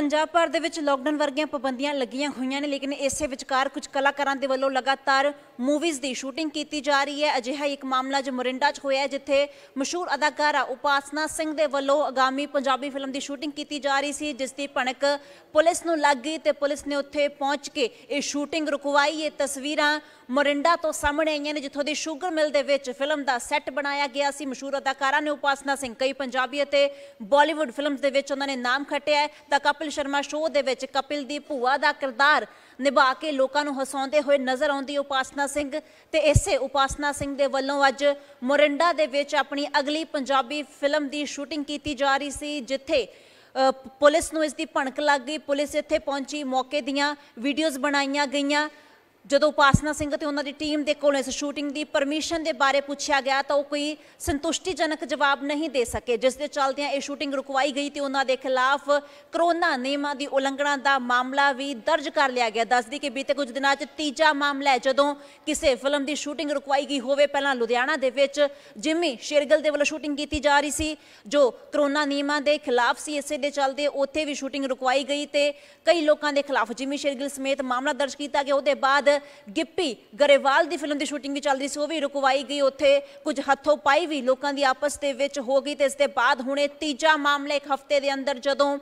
ਪੰਜਾਬ ਭਰ ਦੇ ਵਿੱਚ ਲੋਕਡਾਊਨ ਵਰਗੀਆਂ ਪਾਬੰਦੀਆਂ ਲੱਗੀਆਂ ਹੋਈਆਂ ਨੇ ਲੇਕਿਨ ਇਸੇ ਵਿਚਕਾਰ ਕੁਝ ਕਲਾਕਾਰਾਂ ਦੇ ਵੱਲੋਂ ਲਗਾਤਾਰ ਮੂਵੀਜ਼ ਦੀ ਸ਼ੂਟਿੰਗ ਕੀਤੀ ਜਾ ਰਹੀ ਹੈ ਅਜਿਹਾ ਇੱਕ ਮਾਮਲਾ ਜੋ ਮੋਰਿੰਡਾ 'ਚ ਹੋਇਆ ਜਿੱਥੇ ਮਸ਼ਹੂਰ ਅਦਾਕਾਰਾ ਉਪਾਸਨਾ ਸਿੰਘ ਦੇ ਵੱਲੋਂ ਆਗਾਮੀ ਪੰਜਾਬੀ ਫਿਲਮ ਦੀ ਸ਼ੂਟਿੰਗ ਕੀਤੀ ਜਾ ਰਹੀ ਸੀ ਜਿਸ ਦੀ ਭਣਕ ਪੁਲਿਸ ਨੂੰ ਲੱਗ ਗਈ ਤੇ ਪੁਲਿਸ ਨੇ ਉੱਥੇ ਪਹੁੰਚ ਕੇ ਇਹ ਸ਼ੂਟਿੰਗ ਰੁਕਵਾਈ ਇਹ ਤਸਵੀਰਾਂ ਮੋਰਿੰਡਾ ਤੋਂ ਸਾਹਮਣੇ ਆਈਆਂ ਨੇ ਜਿੱਥੋਂ ਦੀ ਸ਼ੂਗਰ ਮਿਲ ਦੇ ਵਿੱਚ ਫਿਲਮ ਦਾ ਸੈੱਟ ਬਣਾਇਆ ਗਿਆ ਸੀ ਮਸ਼ਹੂਰ ਅਦਾਕਾਰਾ ਨੇ ਉਪਾਸਨਾ ਸਿੰਘ ਕਈ ਪੰਜਾਬੀ ਅਤੇ ਬਾਲੀਵੁੱਡ ਫਿਲਮਸ ਦੇ ਵਿੱਚ ਉਹਨਾਂ ਨੇ ਨਾਮ ਖੱਟਿਆ ਹੈ ਤਾਂ ਕਪਿਲ ਕਪਿਲ ਸ਼ਰਮਾ ਸ਼ੋਅ ਦੇ ਵਿੱਚ ਕਪਿਲ ਦੀ ਭੂਆ ਦਾ ਕਿਰਦਾਰ ਨਿਭਾ ਕੇ ਲੋਕਾਂ ਨੂੰ ਹਸਾਉਂਦੇ ਹੋਏ ਨਜ਼ਰ ਆਉਂਦੀ ਉਪਾਸਨਾ ਸਿੰਘ ਤੇ ਇਸੇ ਉਪਾਸਨਾ ਸਿੰਘ ਦੇ ਵੱਲੋਂ ਅੱਜ ਮੋਰਿੰਡਾ ਦੇ ਵਿੱਚ ਆਪਣੀ ਅਗਲੀ ਪੰਜਾਬੀ ਫਿਲਮ ਦੀ ਸ਼ੂਟਿੰਗ ਕੀਤੀ ਜਾ ਰਹੀ ਸੀ ਜਿੱਥੇ ਪੁਲਿਸ ਨੂੰ ਇਸ ਦੀ ਭਣਕ ਲੱਗ ਗਈ ਪੁਲਿਸ ਇੱਥੇ ਪਹੁੰਚੀ ਮੌਕੇ ਦੀਆਂ ਵੀਡੀਓਜ਼ ਬਣਾਈਆਂ ਗਈਆਂ ਜਦੋਂ ਉਪਾਸਨਾ ਸਿੰਘ ਤੇ ਉਹਨਾਂ ਦੀ ਟੀਮ ਦੇ ਕੋਲੋਂ ਇਸ ਸ਼ੂਟਿੰਗ ਦੀ ਪਰਮਿਸ਼ਨ ਦੇ ਬਾਰੇ ਪੁੱਛਿਆ ਗਿਆ ਤਾਂ ਉਹ ਕੋਈ ਸੰਤੁਸ਼ਟੀਜਨਕ ਜਵਾਬ ਨਹੀਂ ਦੇ ਸਕੇ ਜਿਸ ਦੇ ਚੱਲਦਿਆਂ ਇਹ ਸ਼ੂਟਿੰਗ ਰੁਕਵਾਈ ਗਈ ਤੇ ਉਹਨਾਂ ਦੇ ਖਿਲਾਫ ਕਰੋਨਾ ਨਿਯਮਾਂ ਦੀ ਉਲੰਘਣਾ ਦਾ ਮਾਮਲਾ ਵੀ ਦਰਜ ਕਰ ਲਿਆ ਗਿਆ ਦੱਸਦੀ ਕਿ ਬੀਤੇ ਕੁਝ ਦਿਨਾਂ 'ਚ ਤੀਜਾ ਮਾਮਲਾ ਹੈ ਜਦੋਂ ਕਿਸੇ ਫਿਲਮ ਦੀ ਸ਼ੂਟਿੰਗ ਰੁਕਵਾਈ ਗਈ ਹੋਵੇ ਪਹਿਲਾਂ ਲੁਧਿਆਣਾ ਦੇ ਵਿੱਚ ਜਿਮੀ ਸ਼ੇਰਗਲ ਦੇ ਵੱਲੋਂ ਸ਼ੂਟਿੰਗ ਕੀਤੀ ਜਾ ਰਹੀ ਸੀ ਜੋ ਕਰੋਨਾ ਨਿਯਮਾਂ ਦੇ ਖਿਲਾਫ ਸੀ ਇਸੇ ਦੇ ਚੱਲਦੇ ਉੱਥੇ ਵੀ ਸ਼ੂਟਿੰਗ ਰੁਕਵਾਈ ਗਈ ਤੇ ਕਈ ਲੋਕਾਂ ਦੇ ਖਿਲਾਫ ਜਿਮੀ ਸ਼ੇਰਗਲ ਸਮੇਤ ਮਾਮਲਾ ਦਰਜ ਕੀਤਾ ਗਿਆ ਉਹਦੇ ਬਾਅਦ ਗਿੱਪੀ ਗਰੇਵਾਲ ਦੀ ਫਿਲਮ ਦੀ ਸ਼ੂਟਿੰਗ ਵੀ ਚੱਲ ਰਹੀ ਸੀ ਉਹ ਵੀ ਰੁਕਵਾਈ ਗਈ ਉੱਥੇ ਕੁਝ ਹੱਥੋਂ ਪਾਈ ਵੀ ਲੋਕਾਂ ਦੀ ਆਪਸ ਦੇ ਵਿੱਚ ਹੋ ਗਈ ਤੇ ਇਸ ਦੇ ਬਾਅਦ ਹੁਣੇ ਤੀਜਾ ਮਾਮਲਾ ਇੱਕ ਹਫ਼ਤੇ ਦੇ ਅੰਦਰ ਜਦੋਂ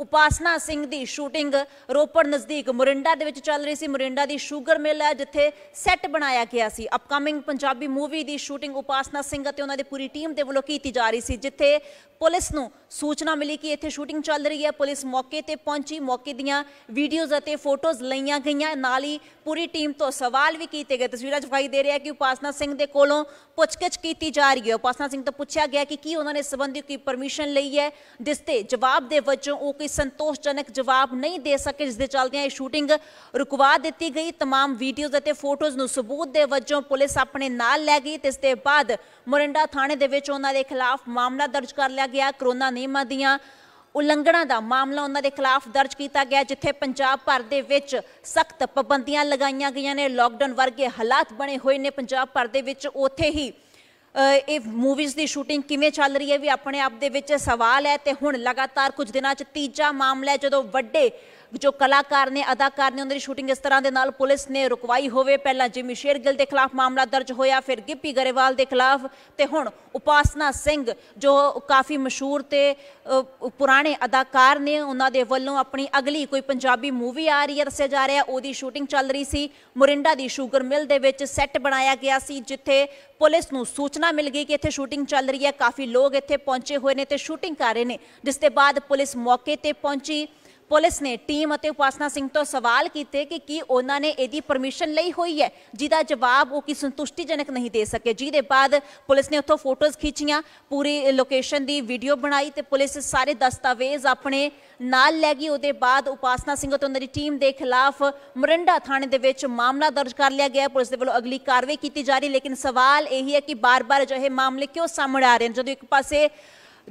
ਉਪਾਸਨਾ ਸਿੰਘ ਦੀ ਸ਼ੂਟਿੰਗ ਰੋਪੜ ਨਜ਼ਦੀਕ ਮੁਰਿੰਡਾ ਦੇ ਵਿੱਚ ਚੱਲ ਰਹੀ ਸੀ ਮੁਰਿੰਡਾ ਦੀ 슈ਗਰ ਮਿਲ ਹੈ ਜਿੱਥੇ ਸੈੱਟ ਬਣਾਇਆ ਗਿਆ ਸੀ ਅਪਕਮਿੰਗ ਪੰਜਾਬੀ ਮੂਵੀ ਦੀ ਸ਼ੂਟਿੰਗ ਉਪਾਸਨਾ ਸਿੰਘ ਅਤੇ ਉਹਨਾਂ ਦੀ ਪੂਰੀ ਟੀਮ ਦੇ ਵੱਲੋਂ ਕੀਤੀ ਜਾ ਰਹੀ ਸੀ ਜਿੱਥੇ ਪੁਲਿਸ ਨੂੰ ਸੂਚਨਾ ਮਿਲੀ ਕਿ ਇੱਥੇ ਸ਼ੂਟਿੰਗ ਚੱਲ ਰਹੀ ਹੈ ਪੁਲਿਸ ਮੌਕੇ ਤੇ ਪਹੁੰਚੀ ਮੌਕੇ ਦੀਆਂ ਵੀਡੀਓਜ਼ ਅਤੇ ਫੋਟੋਜ਼ ਲਈਆਂ ਗਈਆਂ ਨਾਲ ਹੀ ਪੂਰੀ ਟੀਮ ਤੋਂ ਸਵਾਲ ਵੀ ਕੀਤੇ ਗਏ ਤਸਵੀਰਾਂ ਜਵਾਈ ਦੇ ਰਿਹਾ ਕਿ ਉਪਾਸਨਾ ਸਿੰਘ ਦੇ ਕੋਲੋਂ ਪੁੱਛਗਿੱਛ ਕੀਤੀ ਜਾ ਰਹੀ ਹੈ ਉਪਾਸਨਾ ਸਿੰਘ ਤੋਂ ਪੁੱਛਿਆ ਗਿਆ ਕਿ ਕੀ ਉਹਨਾਂ ਨੇ ਸਬੰਧਿਤ ਕੋਈ ਪਰਮਿਸ਼ਨ ਲਈ ਹੈ ਜਿਸ ਤੇ ਜਵਾਬ ਦੇ ਵਜੋਂ ਉਹ ਕੋਈ ਸੰਤੋਸ਼ਜਨਕ ਜਵਾਬ ਨਹੀਂ ਦੇ ਸਕੇ ਜਿਸ ਦੇ ਚੱਲਦਿਆਂ ਇਹ ਸ਼ੂਟਿੰਗ ਰੁਕਵਾ ਦਿੱਤੀ ਗਈ तमाम ਵੀਡੀਓਜ਼ ਅਤੇ ਫੋਟੋਜ਼ ਨੂੰ ਸਬੂਤ ਦੇ ਵਜੋਂ ਪੁਲਿਸ ਆਪਣੇ ਨਾਲ ਲੈ ਗਈ ਤੇ ਇਸ ਦੇ ਬਾਅਦ ਮੋਰਿੰਡਾ ਥਾਣੇ ਦੇ ਵਿੱਚ ਉਹਨਾਂ ਦੇ ਖਿਲਾਫ ਮਾਮਲਾ ਦਰਜ ਕਰ ਲਿਆ ਗਿਆ ਕਰੋਨਾ ਨਿਯਮਾਂ ਦੀਆਂ ਉਲੰਘਣਾ ਦਾ ਮਾਮਲਾ ਉਹਨਾਂ ਦੇ ਖਿਲਾਫ ਦਰਜ ਕੀਤਾ ਗਿਆ ਜਿੱਥੇ ਪੰਜਾਬ ਭਰ ਦੇ ਵਿੱਚ ਸਖਤ ਪਾਬੰਦੀਆਂ ਲਗਾਈਆਂ ਗਈਆਂ ਨੇ ਲਾਕਡਾਊਨ ਵਰਗੇ ਹਾਲਾਤ ਬਣੇ ਹੋਏ ਨੇ ਪੰਜਾਬ ਭਰ ਦੇ ਵਿੱਚ ਉੱਥੇ ਹੀ ਇਹ ਮੂਵੀਜ਼ ਦੀ ਸ਼ੂਟਿੰਗ ਕਿਵੇਂ ਚੱਲ ਰਹੀ ਹੈ ਵੀ ਆਪਣੇ ਆਪ ਦੇ ਵਿੱਚ ਸਵਾਲ ਹੈ ਤੇ ਹੁਣ ਲਗਾਤਾਰ ਕੁਝ ਦਿਨਾਂ 'ਚ ਤੀਜਾ ਮਾਮਲਾ ਜਦੋਂ ਵੱਡੇ ਜੋ ਕਲਾਕਾਰ ਨੇ ਅਦਾਕਾਰ ਨੇ ਉਹਨਾਂ ਦੀ ਸ਼ੂਟਿੰਗ ਇਸ ਤਰ੍ਹਾਂ ਦੇ ਨਾਲ ਪੁਲਿਸ ਨੇ ਰੁਕਵਾਈ ਹੋਵੇ ਪਹਿਲਾਂ ਜਿਮੀ ਗਿੱਲ ਦੇ ਖਿਲਾਫ ਮਾਮਲਾ ਦਰਜ ਹੋਇਆ ਫਿਰ ਗਿੱਪੀ ਗਰੇਵਾਲ ਦੇ ਖਿਲਾਫ ਤੇ ਹੁਣ ਉਪਾਸਨਾ ਸਿੰਘ ਜੋ ਕਾਫੀ ਮਸ਼ਹੂਰ ਤੇ ਪੁਰਾਣੇ ਅਦਾਕਾਰ ਨੇ ਉਹਨਾਂ ਦੇ ਵੱਲੋਂ ਆਪਣੀ ਅਗਲੀ ਕੋਈ ਪੰਜਾਬੀ ਮੂਵੀ ਆ ਰਹੀ ਹੈ ਦੱਸਿਆ ਜਾ ਰਿਹਾ ਉਹਦੀ ਸ਼ੂਟਿੰਗ ਚੱਲ ਰਹੀ ਸੀ ਮੁਰਿੰਡਾ ਦੀ ਸ਼ੂਗਰ ਮਿਲ ਦੇ ਵਿੱਚ ਸੈੱਟ ਬਣਾਇਆ ਗਿਆ ਸੀ ਜਿੱਥੇ ਪੁਲਿਸ ਨੂੰ ਸੂਚਨਾ ਮਿਲ ਗਈ ਕਿ ਇੱਥੇ ਸ਼ੂਟਿੰਗ ਚੱਲ ਰਹੀ ਹੈ ਕਾਫੀ ਲੋਕ ਇੱਥੇ ਪਹੁੰਚੇ ਹੋਏ ਨੇ ਤੇ ਸ਼ੂਟਿੰਗ ਕਰ ਰਹੇ ਨੇ ਜਿਸ ਤੇ ਬਾਅਦ ਪੁਲਿਸ ਮੌਕੇ ਤੇ ਪਹੁੰਚੀ ਪੁਲਿਸ ਨੇ ਟੀਮ ਅਤੇ ਉਪਾਸਨਾ ਸਿੰਘ ਤੋਂ ਸਵਾਲ ਕੀਤੇ ਕਿ ਕੀ ਉਹਨਾਂ ਨੇ ਇਹਦੀ ਪਰਮਿਸ਼ਨ ਲਈ ਹੋਈ ਹੈ ਜਿਹਦਾ ਜਵਾਬ ਉਹ ਕੀ ਸੰਤੁਸ਼ਟੀਜਨਕ ਨਹੀਂ ਦੇ ਸਕੇ ਜਿਹਦੇ ਬਾਅਦ ਪੁਲਿਸ ਨੇ ਉੱਥੋਂ ਫੋਟੋਜ਼ ਖਿੱਚੀਆਂ ਪੂਰੀ ਲੋਕੇਸ਼ਨ ਦੀ ਵੀਡੀਓ ਬਣਾਈ ਤੇ ਪੁਲਿਸ ਸਾਰੇ ਦਸਤਾਵੇਜ਼ ਆਪਣੇ ਨਾਲ ਲੈ ਗਈ ਉਹਦੇ ਬਾਅਦ ਉਪਾਸਨਾ ਸਿੰਘ ਅਤੇ ਉਹਨਾਂ ਦੀ ਟੀਮ ਦੇ ਖਿਲਾਫ ਮਰਿੰਡਾ ਥਾਣੇ ਦੇ ਵਿੱਚ ਮਾਮਲਾ ਦਰਜ ਕਰ ਲਿਆ ਗਿਆ ਪੁਲਿਸ ਦੇ ਵੱਲੋਂ ਅਗਲੀ ਕਾਰਵਾਈ ਕੀਤੀ ਜਾ ਰਹੀ ਲੇਕਿਨ ਸਵਾਲ ਹੀ ਹੈ ਕਿ ਬਾਰ-ਬਾਰ ਜਿਹੇ ਮਾਮਲੇ ਕਿਉਂ ਸਾਹਮਣੇ ਆ ਰਹੇ ਨੇ ਜਦੋਂ ਇੱਕ ਪਾਸੇ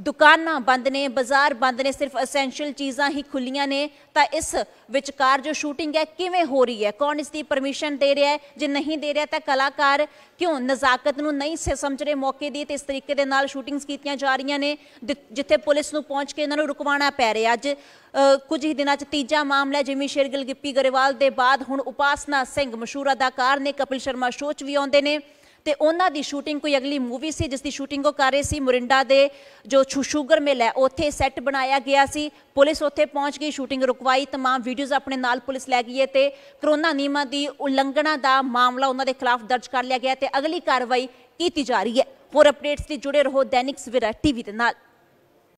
ਦੁਕਾਨਾਂ ਬੰਦ ਨੇ ਬਾਜ਼ਾਰ ਬੰਦ ਨੇ ਸਿਰਫ ਐਸੈਂਸ਼ੀਅਲ ਚੀਜ਼ਾਂ ਹੀ ਖੁੱਲੀਆਂ ਨੇ ਤਾਂ ਇਸ ਵਿਚਕਾਰ ਜੋ ਸ਼ੂਟਿੰਗ ਹੈ ਕਿਵੇਂ ਹੋ ਰਹੀ ਹੈ ਕੌਣ ਇਸ ਦੀ ਪਰਮਿਸ਼ਨ ਦੇ ਰਿਹਾ ਹੈ ਜੇ ਨਹੀਂ ਦੇ ਰਿਹਾ ਤਾਂ ਕਲਾਕਾਰ ਕਿਉਂ ਨਜ਼ਾਕਤ ਨੂੰ ਨਹੀਂ ਸਮਝ ਰਹੇ ਮੌਕੇ ਦੀ ਤੇ ਇਸ ਤਰੀਕੇ ਦੇ ਨਾਲ ਸ਼ੂਟਿੰਗਸ ਕੀਤੀਆਂ ਜਾ ਰਹੀਆਂ ਨੇ ਜਿੱਥੇ ਪੁਲਿਸ ਨੂੰ ਪਹੁੰਚ ਕੇ ਇਹਨਾਂ ਨੂੰ ਰੁਕਵਾਉਣਾ ਪੈ ਰਿਹਾ ਅੱਜ ਕੁਝ ਹੀ ਦਿਨਾਂ 'ਚ ਤੀਜਾ ਮਾਮਲਾ ਜਿਮੀ ਸ਼ੇਰਗਿਲ ਗਿੱਪੀ ਗਰੇਵਾਲ ਦੇ ਬਾਅਦ ਹੁਣ ਉਪਾਸਨਾ ਸਿੰਘ ਮਸ਼ਹੂਰ ਅਦਾਕਾਰ ਨੇ ਕਪਿਲ ਸ਼ਰਮਾ ਸ਼ੋਅ 'ਚ ਵੀ ਆਉਂਦੇ ਨੇ ਤੇ ਉਹਨਾਂ ਦੀ ਸ਼ੂਟਿੰਗ ਕੋਈ ਅਗਲੀ ਮੂਵੀ ਸੀ ਜਿਸ ਦੀ ਸ਼ੂਟਿੰਗ ਉਹ ਕਰ ਰਹੇ ਸੀ ਮੁਰਿੰਡਾ ਦੇ ਜੋ ਸ਼ੂਗਰ ਮਿਲ ਹੈ ਉੱਥੇ ਸੈੱਟ ਬਣਾਇਆ ਗਿਆ ਸੀ ਪੁਲਿਸ ਉੱਥੇ ਪਹੁੰਚ ਗਈ ਸ਼ੂਟਿੰਗ ਰੁਕਵਾਈ तमाम ਵੀਡੀਓਜ਼ ਆਪਣੇ ਨਾਲ ਪੁਲਿਸ ਲੈ ਗਈ ਹੈ ਤੇ ਕਰੋਨਾ ਨਿਯਮਾਂ ਦੀ ਉਲੰਘਣਾ ਦਾ ਮਾਮਲਾ ਉਹਨਾਂ ਦੇ ਖਿਲਾਫ ਦਰਜ ਕਰ ਲਿਆ ਗਿਆ ਤੇ ਅਗਲੀ ਕਾਰਵਾਈ ਕੀਤੀ ਜਾ ਰਹੀ ਹੈ ਹੋਰ ਅਪਡੇਟਸ ਲਈ ਜੁੜੇ ਰਹੋ ਦੈਨਿਕ ਸਵੇਰਾ ਟੀਵੀ ਦੇ ਨਾਲ